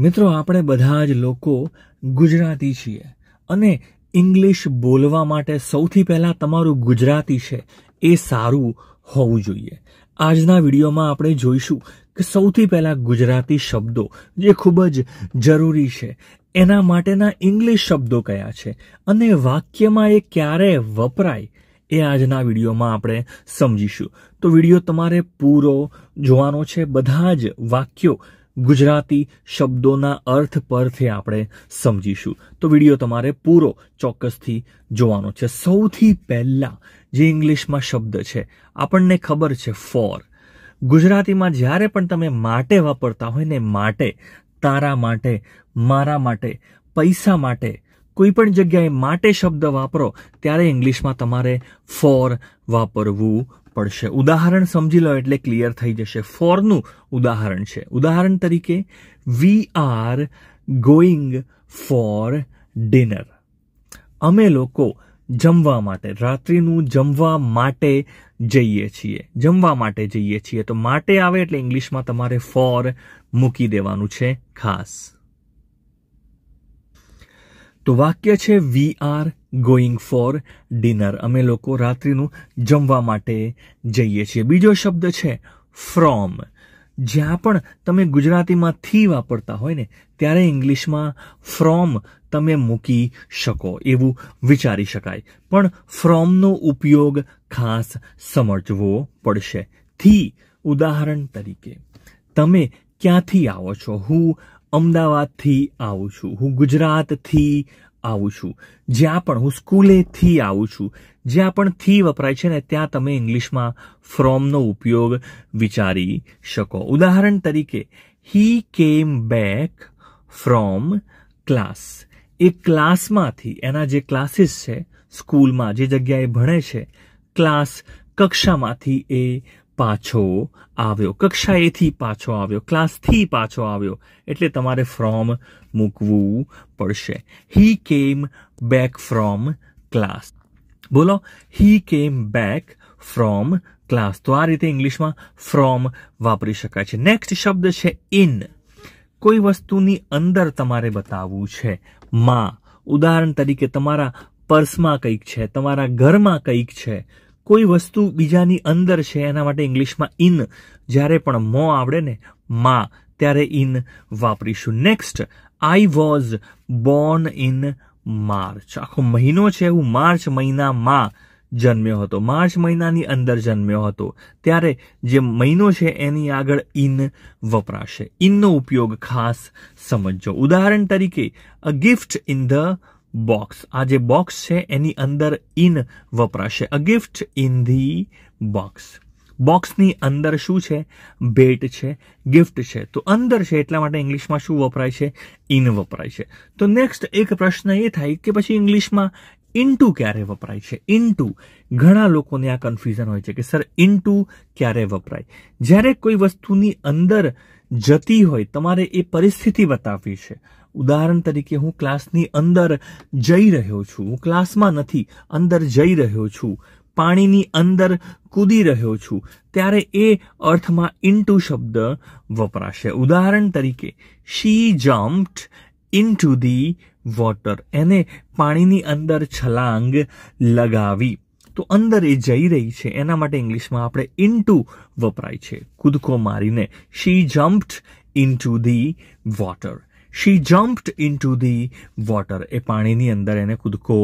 મિત્રો આપણે બધા જ લોકો ગુજરાતી છીએ અને ઇંગ્લિશ બોલવા માટે સૌથી પહેલાં તમારું ગુજરાતી છે એ સારું હોવું જોઈએ આજના વિડીયોમાં આપણે જોઈશું કે સૌથી પહેલાં ગુજરાતી શબ્દો જે ખૂબ જ જરૂરી છે એના માટેના ઇંગ્લિશ શબ્દો કયા છે અને વાક્યમાં એ ક્યારે વપરાય એ આજના વિડીયોમાં આપણે સમજીશું તો વિડીયો તમારે પૂરો જોવાનો છે બધા જ વાક્યો ગુજરાતી શબ્દોના અર્થ પરથી આપણે સમજીશું તો વિડીયો તમારે પૂરો ચોક્કસથી જોવાનો છે સૌથી પહેલાં જે ઇંગ્લિશમાં શબ્દ છે આપણને ખબર છે ફોર ગુજરાતીમાં જ્યારે પણ તમે માટે વાપરતા હોય ને માટે તારા માટે મારા માટે પૈસા માટે કોઈ પણ જગ્યાએ માટે શબ્દ વાપરો ત્યારે ઇંગ્લિશમાં તમારે ફોર વાપરવું પડશે ઉદાહરણ સમજી લો એટલે ક્લિયર થઈ જશે ફોરનું ઉદાહરણ છે ઉદાહરણ તરીકે we are going for dinner અમે લોકો જમવા માટે રાત્રિનું જમવા માટે જઈએ છીએ જમવા માટે જઈએ છીએ તો માટે આવે એટલે ઇંગ્લિશમાં તમારે ફોર મૂકી દેવાનું છે ખાસ તો વાક્ય છે we are going for dinner અમે લોકો રાત્રિનું જમવા માટે જઈએ છીએ બીજો શબ્દ છે ફ્રોમ જ્યાં પણ તમે ગુજરાતીમાં થી વાપરતા હોય ને ત્યારે ઇંગ્લિશમાં ફ્રોમ તમે મૂકી શકો એવું વિચારી શકાય પણ ફ્રોમનો ઉપયોગ ખાસ સમજવો પડશે થી ઉદાહરણ તરીકે તમે ક્યાંથી આવો છો હું અમદાવાદથી આવું છું હું ગુજરાતથી આવું છું જ્યાં પણ હું સ્કૂલેથી આવું છું જ્યાં પણ થી વપરાય છે ને ત્યાં તમે ઇંગ્લિશમાં ફ્રોમનો ઉપયોગ વિચારી શકો ઉદાહરણ તરીકે he came back from class એ ક્લાસમાંથી એના જે ક્લાસીસ છે સ્કૂલમાં જે જગ્યાએ ભણે છે ક્લાસ કક્ષામાંથી એ પાછો આવ્યો કક્ષાએથી પાછો આવ્યો ક્લાસથી પાછો આવ્યો એટલે તમારે ફ્રોમ મૂકવું પડશે હી કેમ બેક ફ્રોમ ક્લાસ બોલો હી કેમ બેક ફ્રોમ ક્લાસ તો આ રીતે ઇંગ્લિશમાં ફ્રોમ વાપરી શકાય છે નેક્સ્ટ શબ્દ છે ઇન કોઈ વસ્તુની અંદર તમારે બતાવવું છે માં ઉદાહરણ તરીકે તમારા પર્સમાં કંઈક છે તમારા ઘરમાં કંઈક છે કોઈ વસ્તુ બીજાની અંદર છે એના માટે ઇંગ્લિશમાં ઇન જ્યારે પણ મો આવડે ને માં ત્યારે ઇન વાપરીશું next I was born in March આખો મહિનો છે હું માર્ચ મહિનામાં જન્મ્યો હતો માર્ચ મહિનાની અંદર જન્મ્યો હતો ત્યારે જે મહિનો છે એની આગળ ઇન વપરાશે ઇનનો ઉપયોગ ખાસ સમજજો ઉદાહરણ તરીકે a gift in the box આ જે બોક્સ છે એની અંદર ઇન વપરાશે a gift in the box બોક્સની અંદર શું છે ભેટ છે ગિફ્ટ છે તો અંદર છે એટલા માટે ઇંગ્લિશમાં શું વપરાય છે ઇન વપરાય છે તો નેક્સ્ટ એક પ્રશ્ન એ થાય કે પછી ઇંગ્લિશમાં ઇન્ટુ ક્યારે વપરાય છે ઇન્ટુ ઘણા લોકોને આ કન્ફ્યુઝન હોય છે કે સર ઇન્ટુ ક્યારે વપરાય જ્યારે કોઈ વસ્તુની અંદર જતી હોય તમારે એ પરિસ્થિતિ બતાવવી છે ઉદાહરણ તરીકે હું ક્લાસની અંદર જઈ રહ્યો છું હું ક્લાસમાં નથી અંદર જઈ રહ્યો છું પાણીની અંદર કૂદી રહ્યો છું ત્યારે એ અર્થમાં ઇન્ટુ શબ્દ વપરાશે ઉદાહરણ તરીકે she jumped into the water એને પાણીની અંદર છલાંગ લગાવી તો અંદર એ જઈ રહી છે એના માટે ઇંગ્લિશમાં આપણે ઇન્ટુ વપરાય છે કૂદકો મારીને she jumped into the water she jumped into the water એ પાણીની અંદર એને કૂદકો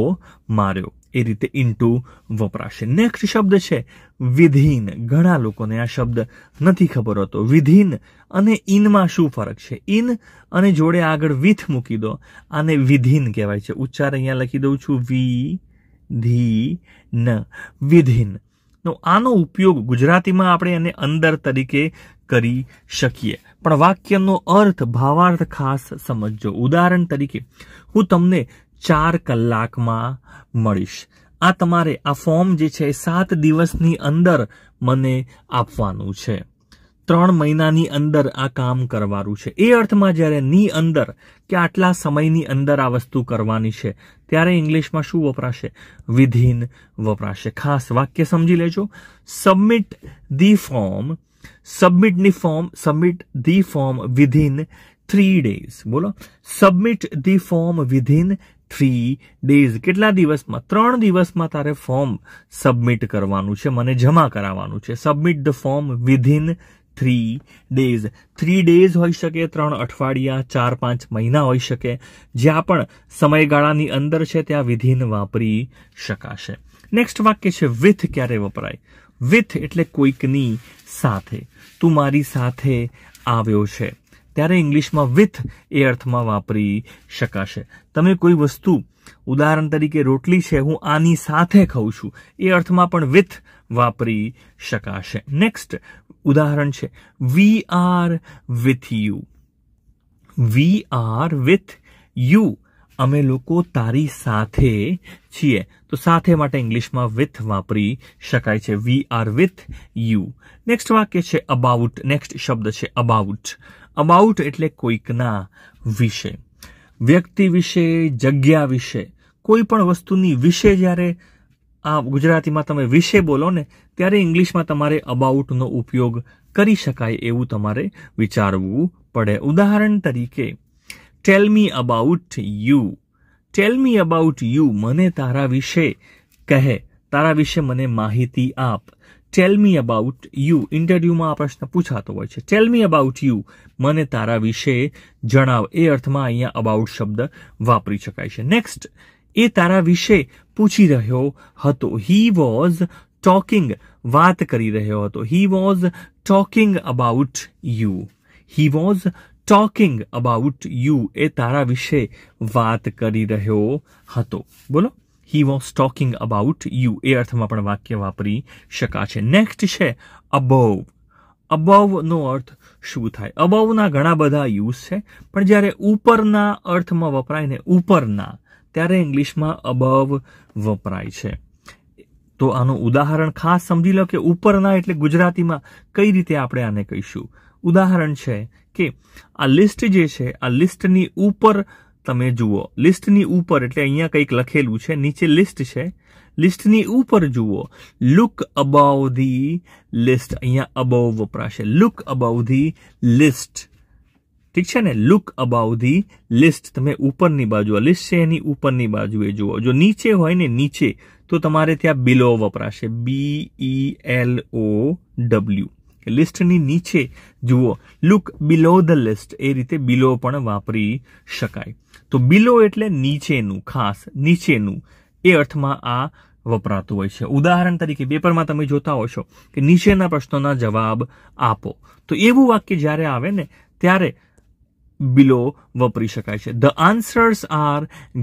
માર્યો એ રીતે ઇન્ટુ વપરાશે નેક્સ્ટ શબ્દ છે વિધિન ઘણા લોકોને આ શબ્દ નથી ખબર હોતો વિધિન અને ઇનમાં શું ફરક છે ઇન અને જોડે આગળ વિથ મૂકી દો આને વિધિન કહેવાય છે ઉચ્ચાર અહીંયા લખી દઉં છું વી ધી ન વિધિન તો આનો ઉપયોગ ગુજરાતીમાં આપણે એને અંદર તરીકે કરી શકીએ પણ વાક્યનો અર્થ ભાવાર્થ ખાસ સમજજો ઉદાહરણ તરીકે હું તમને ચાર કલાકમાં મળીશ આ તમારે આ ફોર્મ જે છે સાત દિવસની અંદર મને આપવાનું છે ત્રણ મહિનાની અંદર આ કામ કરવાનું છે એ અર્થમાં જ્યારે ની અંદર કે આટલા સમયની અંદર આ વસ્તુ કરવાની છે ત્યારે ઇંગ્લિશમાં શું વપરાશે વિધિન વપરાશે ખાસ વાક્ય સમજી લેજો સબમિટ ધી ફોર્મ સબમિટની form submit the form within three days બોલો submit the form within three days કેટલા દિવસમાં ત્રણ દિવસમાં તારે ફોર્મ સબમિટ કરવાનું છે મને જમા કરાવવાનું છે submit the form within three days three days હોઈ શકે ત્રણ અઠવાડિયા ચાર પાંચ મહિના હોઈ શકે જ્યાં પણ સમયગાળાની અંદર છે ત્યાં વિધિન વાપરી શકાશે નેક્સ્ટ વાક્ય છે વિથ ક્યારે વપરાય વિથ એટલે કોઈકની સાથે તું મારી સાથે આવ્યો છે ત્યારે ઇંગ્લિશમાં વિથ એ અર્થમાં વાપરી શકાશે તમે કોઈ વસ્તુ ઉદાહરણ તરીકે રોટલી છે હું આની સાથે ખાઉં છું એ અર્થમાં પણ વિથ વાપરી શકાશે નેક્સ્ટ ઉદાહરણ છે we are with you we are with you અમે લોકો તારી સાથે છીએ તો સાથે માટે ઇંગ્લિશમાં વિથ વાપરી શકાય છે we are with you next વાક્ય છે અબાઉટ નેક્સ્ટ શબ્દ છે અબાઉટ અબાઉટ એટલે કોઈકના વિશે વ્યક્તિ વિશે જગ્યા વિશે કોઈ પણ વસ્તુની વિશે જ્યારે આ ગુજરાતીમાં તમે વિશે બોલો ને ત્યારે ઇંગ્લિશમાં તમારે અબાઉટનો ઉપયોગ કરી શકાય એવું તમારે વિચારવું પડે ઉદાહરણ તરીકે tell me about you tell me about you મને તારા વિશે કહે તારા વિશે મને માહિતી આપ ટેલ મી અબાઉટ યુ ઇન્ટરવ્યૂમાં આ પ્રશ્ન પૂછાતો હોય છે ટેલ મી અબાઉટ યુ મને તારા વિશે જણાવ એ અર્થમાં અહીંયા અબાઉટ શબ્દ વાપરી શકાય છે નેક્સ્ટ એ તારા વિશે પૂછી રહ્યો હતો હી વોઝ ટોકિંગ વાત કરી રહ્યો હતો he was talking about you he was talking about you એ તારા વિશે વાત કરી રહ્યો હતો બોલો he was talking about you એ અર્થમાં પણ વાક્ય વાપરી શકાશે નેક્સ્ટ છે અબવ અબવનો અર્થ શું થાય અબવના ઘણા બધા યુઝ છે પણ જ્યારે ઉપરના અર્થમાં વપરાય ને ઉપરના ત્યારે ઇંગ્લિશમાં અબવ વપરાય છે તો આનું ઉદાહરણ ખાસ સમજી લો કે ઉપરના એટલે ગુજરાતીમાં કઈ રીતે આપણે આને કહીશું ઉદાહરણ છે કે આ લિસ્ટ જે છે આ લિસ્ટની ઉપર તમે જુઓ લિસ્ટની ઉપર એટલે અહીંયા કંઈક લખેલું છે નીચે લિસ્ટ છે લિસ્ટની ઉપર જુઓ લુક અબાઉ ધી લિસ્ટ અહીંયા અબાઉ વપરાશે લુક અબાઉ ધી લિસ્ટ ઠીક છે ને લુક અબાઉ ધી લિસ્ટ તમે ઉપરની બાજુ આ લિસ્ટ છે એની ઉપરની બાજુએ જુઓ જો નીચે હોય ને નીચે તો તમારે ત્યાં બિલો વપરાશે બી ઈ એલ ઓ ડબલ્યુ લિસ્ટની નીચે જુઓ લુક બિલો ધ લિસ્ટ એ રીતે બિલો પણ વાપરી શકાય તો બિલો એટલે નીચેનું ખાસ નીચેનું એ અર્થમાં આ વપરાતું હોય છે ઉદાહરણ તરીકે પેપરમાં તમે જોતા હોશો કે નીચેના પ્રશ્નોના જવાબ આપો તો એવું વાક્ય જ્યારે આવે ને ત્યારે બિલો વપરી શકાય છે the answers are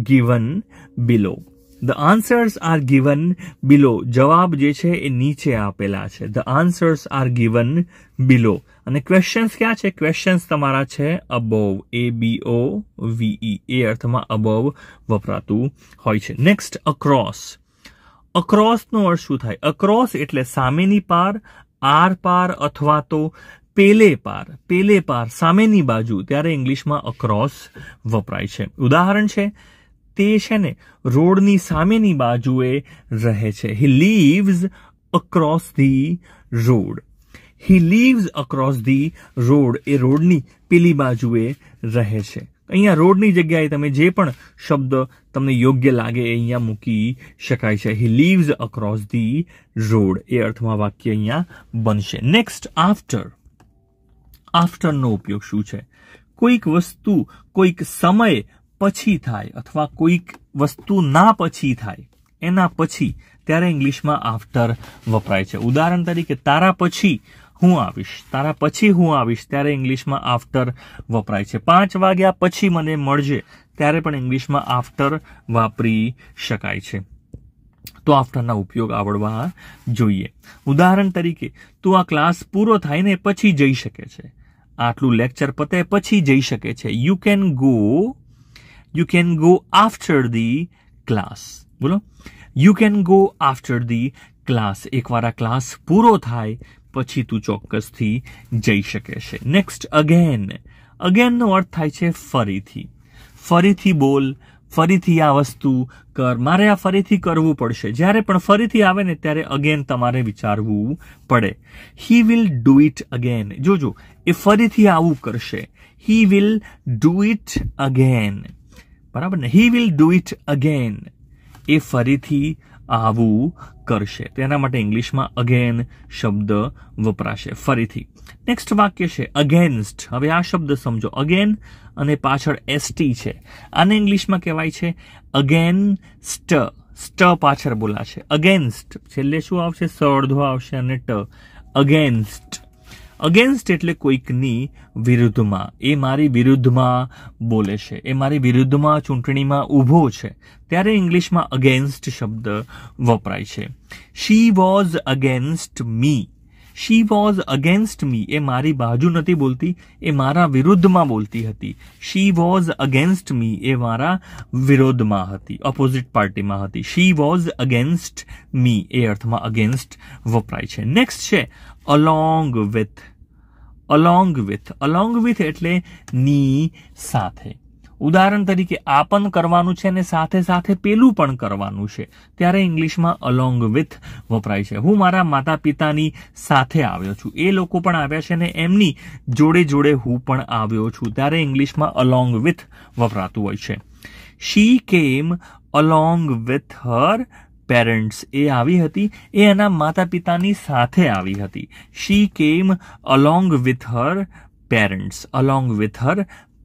given below the answers are given below જવાબ જે છે એ નીચે આપેલા છે the answers are given below અને ક્વેશ્ચન્સ ક્યાં છે ક્વેશ્ચન્સ તમારા છે અબોવ એ બી ઓ વીઈ એ અર્થમાં અબોવ વપરાતું હોય છે નેક્સ્ટ અક્રોસ અક્રોસનો અર્થ શું થાય અક્રોસ એટલે સામેની પાર આર પાર અથવા તો પેલે પાર પેલે પાર સામેની બાજુ ત્યારે ઇંગ્લિશમાં અક્રોસ વપરાય છે ઉદાહરણ છે તે છે ને રોડની સામેની બાજુએ રહે છે he lives across the road he lives across the road એ રોડની પેલી બાજુએ રહે છે અહીંયા રોડની જગ્યાએ તમે જે પણ શબ્દ તમને યોગ્ય લાગે એ અહીંયા મૂકી શકાય છે he lives across the road એ અર્થમાં વાક્ય અહીંયા બનશે નેક્સ્ટ આફ્ટર આફ્ટરનો ઉપયોગ શું છે કોઈક વસ્તુ કોઈક સમય પછી થાય અથવા કોઈક વસ્તુ ના પછી થાય એના પછી ત્યારે ઇંગ્લિશમાં આફ્ટર વપરાય છે ઉદાહરણ તરીકે તારા પછી હું આવીશ તારા પછી હું આવીશ ત્યારે ઇંગ્લિશમાં આફ્ટર વપરાય છે પાંચ વાગ્યા પછી મને મળજે ત્યારે પણ ઇંગ્લિશમાં આફ્ટર વાપરી શકાય છે તો આફ્ટરના ઉપયોગ આવડવા જોઈએ ઉદાહરણ તરીકે તું આ ક્લાસ પૂરો થાય ને પછી જઈ શકે છે આટલું લેક્ચર પતે પછી જઈ શકે છે you can go you can go after the class બોલો you can go after the class એકવાર આ ક્લાસ પૂરો થાય પછી તું ચોક્કસથી જઈ શકે છે નેક્સ્ટ અગેન અગેનનો અર્થ થાય છે ફરીથી ફરીથી બોલ ફરીથી આ વસ્તુ કર મારે આ ફરીથી કરવું પડશે જ્યારે પણ ફરીથી આવે ને ત્યારે અગેન તમારે વિચારવું પડે he will do it again જોજો એ ફરીથી આવું કરશે he will do it again બરાબર ને he will do it again એ ફરીથી આવું કરશે તેના માટે ઇંગ્લિશમાં અગેન શબ્દ વપરાશે ફરીથી નેક્સ્ટ વાક્ય છે અગેન્સ્ટ હવે આ શબ્દ સમજો અગેન અને પાછળ એસટી છે આને ઇંગ્લિશમાં કહેવાય છે અગેન સ્ટ સ્ટ પાછળ બોલાશે અગેન્સ્ટ છેલ્લે શું આવશે સ આવશે અને ટ અગેન્સ્ટ અગેન્સ્ટ એટલે કોઈકની વિરુદ્ધમાં એ મારી વિરુદ્ધમાં બોલે છે એ મારી વિરુદ્ધમાં ચૂંટણીમાં ઊભો છે ત્યારે ઇંગ્લિશમાં અગેન્સ્ટ શબ્દ વપરાય છે she was against me she was against me એ મારી બાજુ નથી બોલતી એ મારા વિરુદ્ધમાં બોલતી હતી શી વોઝ અગેન્સ્ટ મી એ મારા વિરોધમાં હતી ઓપોઝિટ પાર્ટીમાં હતી શી વોઝ અગેન્સ્ટ મી એ અર્થમાં અગેન્સ્ટ વપરાય છે નેક્સ્ટ છે along with along with along with એટલે ની સાથે ઉદાહરણ તરીકે આ પણ કરવાનું છે અને સાથે સાથે પેલું પણ કરવાનું છે ત્યારે ઇંગ્લિશમાં અલોંગ વિથ વપરાય છે હું મારા માતા પિતાની સાથે આવ્યો છું એ લોકો પણ આવ્યા છે અને એમની જોડે જોડે હું પણ આવ્યો છું ત્યારે ઇંગ્લિશમાં અલોંગ વિથ વપરાતું હોય છે she came along with her parents એ આવી હતી એ એના માતા પિતાની સાથે આવી હતી she came along with her parents along with her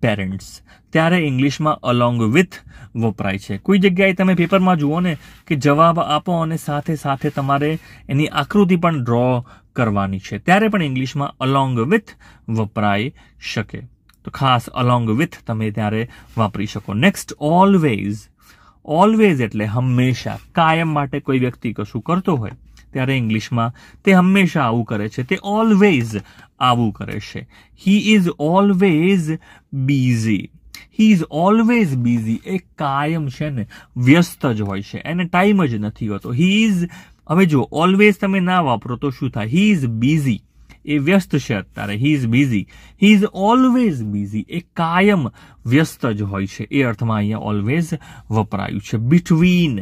parents ત્યારે ઇંગ્લિશમાં અલોંગ વિથ વપરાય છે કોઈ જગ્યાએ તમે પેપરમાં જુઓ ને કે જવાબ આપો અને સાથે સાથે તમારે એની આકૃતિ પણ ડ્રો કરવાની છે ત્યારે પણ ઇંગ્લિશમાં અલોંગ વિથ વપરાઈ શકે તો ખાસ અલોંગ વિથ તમે ત્યારે વાપરી શકો નેક્સ્ટ ઓલવેઝ ઓલવેઝ એટલે હંમેશા કાયમ માટે કોઈ વ્યક્તિ કશું કરતો હોય ત્યારે ઇંગ્લિશમાં તે હંમેશા આવું કરે છે તે ઓલવેઝ આવું કરે છે he is always busy he is always busy એ કાયમ છે ને વ્યસ્ત જ હોય છે એને ટાઈમ જ નથી હોતો હી ઇઝ હવે જો ઓલવેઝ તમે ના વાપરો તો શું થાય હી ઇઝ બિઝી એ વ્યસ્ત છે અત્યારે he is busy he is always busy એ કાયમ વ્યસ્ત જ હોય છે એ અર્થમાં અહીંયા ઓલવેઝ વપરાયું છે બિટવીન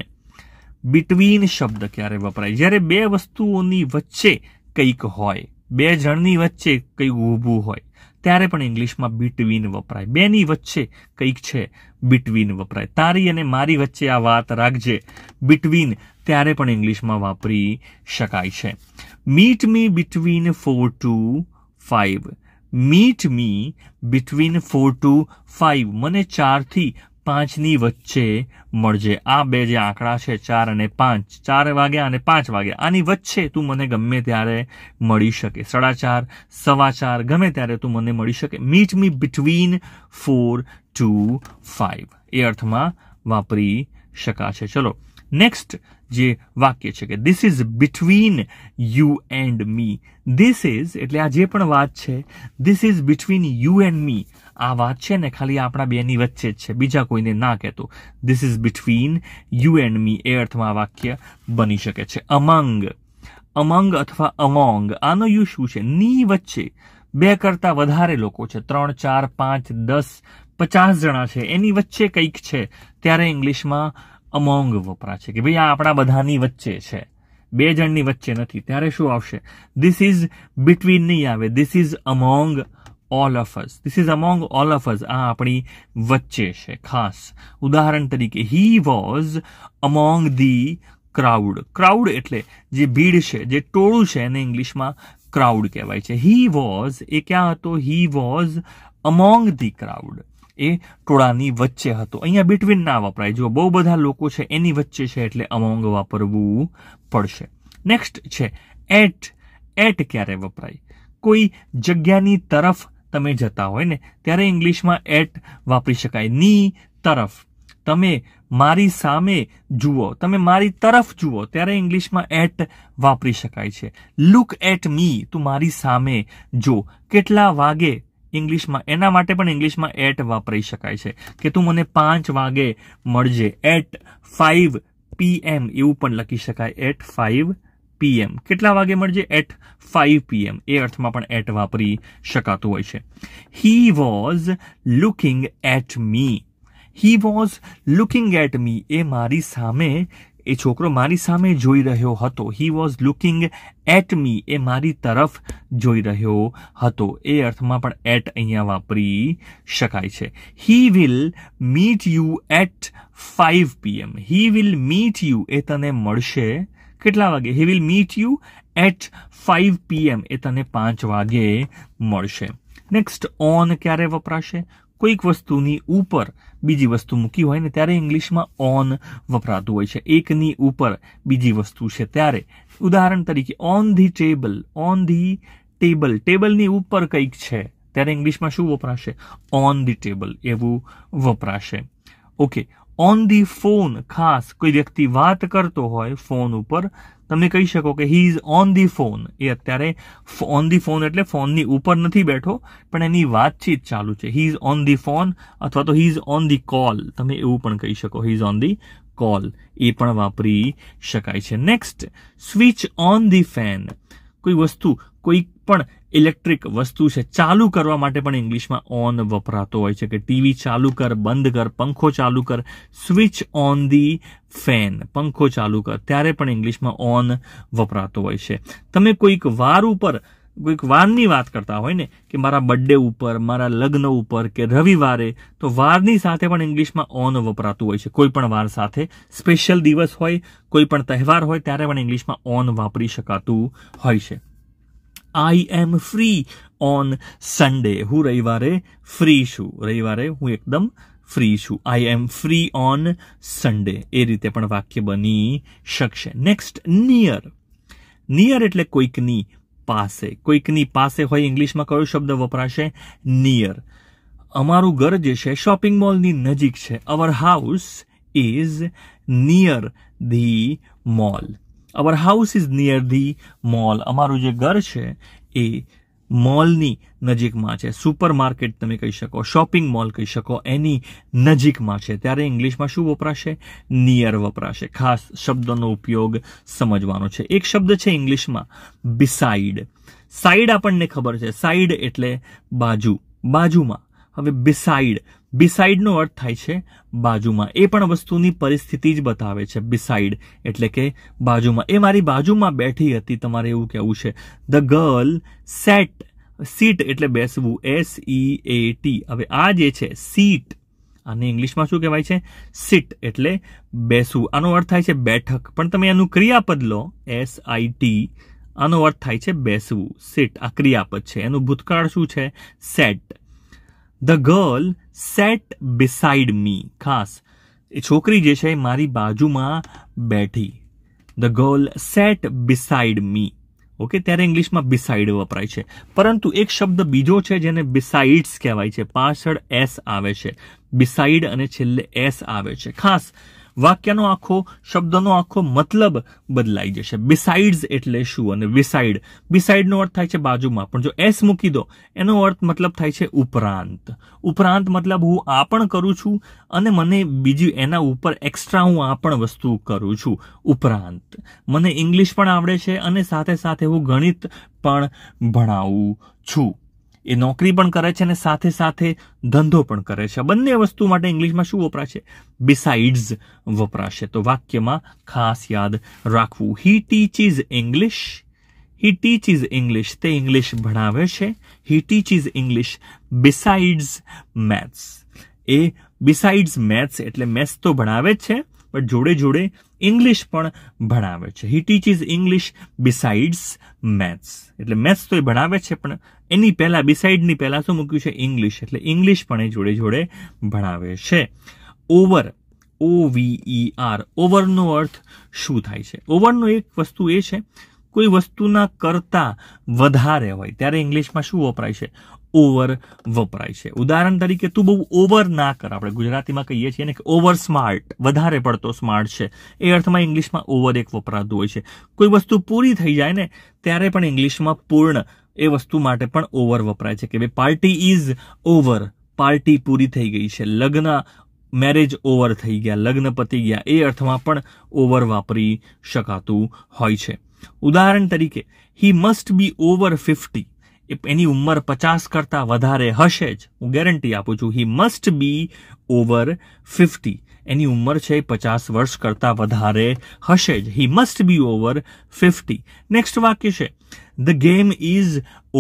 બિટવીન શબ્દ ક્યારે વપરાય જ્યારે બે વસ્તુઓની વચ્ચે કંઈક હોય બે જણની વચ્ચે કંઈક ઊભું હોય ત્યારે પણ ઇંગ્લિશમાં બિટવીન વપરાય બેની વચ્ચે કંઈક છે બિટવીન વપરાય તારી અને મારી વચ્ચે આ વાત રાખજે બિટવીન ત્યારે પણ ઇંગ્લિશમાં વાપરી શકાય છે meet me between four to five meet me between four to five મને ચારથી પાંચની વચ્ચે મળજે આ બે જે આંકડા છે ચાર અને પાંચ ચાર વાગ્યા અને પાંચ વાગ્યા આની વચ્ચે તું મને ગમે ત્યારે મળી શકે સાડા ચાર સવા ચાર ગમે ત્યારે તું મને મળી શકે meet me between four to five એ અર્થમાં વાપરી શકાશે ચલો નેક્સ્ટ જે વાક્ય છે કે this is between you and me this is એટલે આ જે પણ વાત છે this is between you and me આ વાત છે ને ખાલી આપણા બેની વચ્ચે જ છે બીજા કોઈને ના કહેતો this is between you and me એ અર્થમાં આ વાક્ય બની શકે છે અમંગ અમંગ અથવા અમોંગ આનો યુ શું છે ની વચ્ચે બે કરતાં વધારે લોકો છે ત્રણ ચાર પાંચ દસ પચાસ જણા છે એની વચ્ચે કંઈક છે ત્યારે ઇંગ્લિશમાં અમોંગ વપરાશે કે ભાઈ આ આપણા બધાની વચ્ચે છે બે જણની વચ્ચે નથી ત્યારે શું આવશે ધીસ ઇઝ બિટવીન નહીં આવે this is among all of us this is among all of us આ આપણી વચ્ચે છે ખાસ ઉદાહરણ તરીકે he was among the crowd crowd એટલે જે ભીડ છે જે ટોળું છે એને ઇંગ્લિશમાં ક્રાઉડ કહેવાય છે હી વોઝ એ ક્યાં હતો he was among the crowd એ ટોળાની વચ્ચે હતો અહીંયા બિટવીન ના વપરાય જો બહુ બધા લોકો છે એની વચ્ચે છે એટલે અમોંગ વાપરવું પડશે નેક્સ્ટ છે એટ એટ ક્યારે વપરાય કોઈ જગ્યાની તરફ તમે જતા હોય ને ત્યારે ઇંગ્લિશમાં એટ વાપરી શકાય ની તરફ તમે મારી સામે જુઓ તમે મારી તરફ જુઓ ત્યારે ઇંગ્લિશમાં એટ વાપરી શકાય છે લુક એટ મી તું મારી સામે જો કેટલા વાગે ઇંગ્લિશમાં એના માટે પણ ઇંગ્લિશમાં એટ વાપરી શકાય છે કે તું મને પાંચ વાગે મળજે એટ ફાઇવ પીએમ એવું પણ લખી શકાય એટ ફાઇવ પીએમ કેટલા વાગે મળજે એટ ફાઇવ પીએમ એ અર્થમાં પણ એટ વાપરી શકાતું હોય છે he was looking at me he was looking at me એ મારી સામે એ છોકરો મારી સામે જોઈ રહ્યો હતો he was looking at me એ મારી તરફ જોઈ રહ્યો હતો એ અર્થમાં પણ એટ અહીંયા વાપરી શકાય છે he will meet you at five PM he will meet you એ તને મળશે કેટલા વાગે he will meet you at five PM એ તને પાંચ વાગે મળશે નેક્સ્ટ ઓન ક્યારે વપરાશે કોઈક વસ્તુની ઉપર બીજી વસ્તુ મૂકી હોય ને ત્યારે ઇંગ્લિશમાં ઓન વપરાતું હોય છે એકની ઉપર બીજી વસ્તુ છે ત્યારે ઉદાહરણ તરીકે on the table on the table ટેબલની ઉપર કંઈક છે ત્યારે ઇંગ્લિશમાં શું વપરાશે ઓન ધી ટેબલ એવું વપરાશે ઓકે on the phone કોઈ વ્યક્તિ વાત કરતો હોય ફોન ઉપર તમે કહી શકો કે he is on the phone એ એટલે on the phone એટલે ફોન ની ઉપર નથી બેઠો પણ એની વાતચીત ચાલુ છે he is on the phone અથવા તો he is on the call તમે એવું પણ કહી શકો he is on the call એ પણ વાપરી શકાય છે next switch on the fan કોઈ વસ્તુ કોઈ પણ ઇલેક્ટ્રિક વસ્તુ છે ચાલુ કરવા માટે પણ ઇંગ્લિશમાં ઓન વપરાતો હોય છે કે ટીવી ચાલુ કર બંધ કર પંખો ચાલુ કર સ્વિચ ઓન ધ ફેન પંખો ચાલુ કર ત્યારે પણ ઇંગ્લિશમાં ઓન વપરાતો હોય છે તમે કોઈક વાર ઉપર કોઈક વાનની વાત કરતા હોય ને કે મારા બર્થડે ઉપર મારા લગ્ન ઉપર કે રવિવારે તો વારની સાથે પણ ઇંગ્લિશમાં ઓન વપરાતો હોય છે કોઈ પણ વાર સાથે স্পેશિયલ દિવસ હોય કોઈ પણ તહેવાર હોય ત્યારે પણ ઇંગ્લિશમાં ઓન વાપરી શકાતો હોય છે I am free on Sunday હું રવિવારે ફ્રી છું રવિવારે હું એકદમ ફ્રી છું I am free on Sunday એ રીતે પણ વાક્ય બની શકશે નેક્સ્ટ નિયર નિયર એટલે કોઈકની પાસે કોઈકની પાસે હોય ઇંગ્લિશમાં કયો શબ્દ વપરાશે નિયર અમારું ઘર જે છે શોપિંગ મોલની નજીક છે our house is near the mall our house is near the mall અમારું જે ઘર છે એ મોલની નજીકમાં છે સુપર માર્કેટ તમે કહી શકો શોપિંગ મોલ કહી શકો એની નજીકમાં છે ત્યારે ઇંગ્લિશમાં શું વપરાશે નિયર વપરાશે ખાસ શબ્દનો ઉપયોગ સમજવાનો છે એક શબ્દ છે ઇંગ્લિશમાં બિસાઇડ સાઈડ આપણને ખબર છે સાઈડ એટલે બાજુ બાજુમાં હવે બિસાઇડ બિસાઇડનો અર્થ થાય છે બાજુમાં એ પણ વસ્તુની પરિસ્થિતિ જ બતાવે છે બિસાઇડ એટલે કે બાજુમાં એ મારી બાજુમાં બેઠી હતી તમારે એવું કહેવું છે ધ ગર્લ સેટ સીટ એટલે બેસવું એસ ઈ એ ટી હવે આ જે છે સીટ આને ઇંગ્લિશમાં શું કહેવાય છે સીટ એટલે બેસવું આનો અર્થ થાય છે બેઠક પણ તમે એનું ક્રિયાપદ લો એસ આઈ ટી આનો અર્થ થાય છે બેસવું સીટ આ ક્રિયાપદ છે એનું ભૂતકાળ શું છે sat the girl sat beside me ખાસ એ છોકરી જે છે એ મારી બાજુમાં બેઠી the girl sat beside me okay ત્યારે ઇંગ્લિશમાં બિસાઇડ વપરાય છે પરંતુ એક શબ્દ બીજો છે જેને બિસાઇડ્સ કહેવાય છે પાછળ એસ આવે છે બિસાઇડ અને છેલ્લે એસ આવે છે ખાસ વાક્યનો આખો શબ્દનો આખો મતલબ બદલાઈ જશે બિસાઇડ્સ એટલે શું અને વિસાઇડ બિસાઇડનો અર્થ થાય છે બાજુમાં પણ જો એસ મૂકી દો એનો અર્થ મતલબ થાય છે ઉપરાંત ઉપરાંત મતલબ હું આ પણ કરું છું અને મને બીજી એના ઉપર એક્સ્ટ્રા હું આ પણ વસ્તુ કરું છું ઉપરાંત મને ઇંગ્લિશ પણ આવડે છે અને સાથે સાથે હું ગણિત પણ ભણાવું છું એ નોકરી પણ કરે છે અને સાથે સાથે ધંધો પણ કરે છે બંને વસ્તુ માટે ઇંગ્લિશમાં શું વપરાશે બિસાઇડ્સ વપરાશે તો વાક્યમાં ખાસ યાદ રાખવું he teaches English he teaches English તે ઇંગ્લિશ ભણાવે છે he teaches English besides maths એ બિસાઇડ્સ મેથ્સ એટલે મેથ્સ તો ભણાવે જ છે પણ જોડે જોડે ઇંગ્લિશ પણ ભણાવે છે he teaches English besides maths એટલે મેથ્સ તો એ ભણાવે છે પણ એની પહેલાં બિસાઇડની પહેલાં શું મૂક્યું છે ઇંગ્લિશ એટલે ઇંગ્લિશ પણ એ જોડે જોડે ભણાવે છે ઓવર ઓ વીઈ આર ઓવરનો અર્થ શું થાય છે ઓવરનો એક વસ્તુ એ છે કોઈ વસ્તુના કરતાં વધારે હોય ત્યારે ઇંગ્લિશમાં શું વપરાય છે ઓવર વપરાય છે ઉદાહરણ તરીકે તું બહુ ઓવર ના કર આપણે ગુજરાતીમાં કહીએ છીએ ને કે ઓવર સ્માર્ટ વધારે પડતો સ્માર્ટ છે એ અર્થમાં ઇંગ્લિશમાં ઓવર એક વપરાતું હોય છે કોઈ વસ્તુ પૂરી થઈ જાય ને ત્યારે પણ ઇંગ્લિશમાં પૂર્ણ એ વસ્તુ માટે પણ ઓવર વપરાય છે કે ભાઈ પાર્ટી ઇઝ ઓવર પાર્ટી પૂરી થઈ ગઈ છે લગ્ન મેરેજ ઓવર થઈ ગયા લગ્ન પતી ગયા એ અર્થમાં પણ ઓવર વાપરી શકાતું હોય છે ઉદાહરણ તરીકે he must be over fifty એની ઉંમર પચાસ કરતાં વધારે હશે જ હું ગેરંટી આપું છું he must be over fifty એની ઉંમર છે પચાસ વર્ષ કરતાં વધારે હશે જ he must be over fifty next વાક્ય છે the game is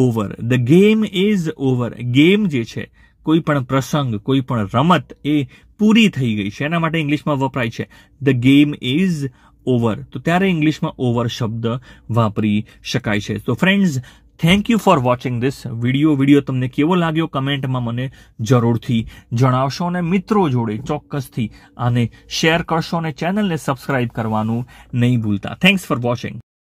over the game is over game જે છે કોઈ પણ પ્રસંગ કોઈ પણ રમત એ પૂરી થઈ ગઈ છે એના માટે ઇંગ્લિશમાં વપરાય છે ધ ગેમ ઇઝ ઓવર તો ત્યારે ઇંગ્લિશમાં ઓવર શબ્દ વાપરી શકાય છે તો friends thank you for watching this video video તમને કેવો લાગ્યો કમેન્ટમાં મને જરૂરથી જણાવશો અને મિત્રો જોડે ચોક્કસથી આને શેર કરશો અને ચેનલને સબસ્ક્રાઇબ કરવાનું નહીં ભૂલતા થેન્ક્સ ફોર વોચિંગ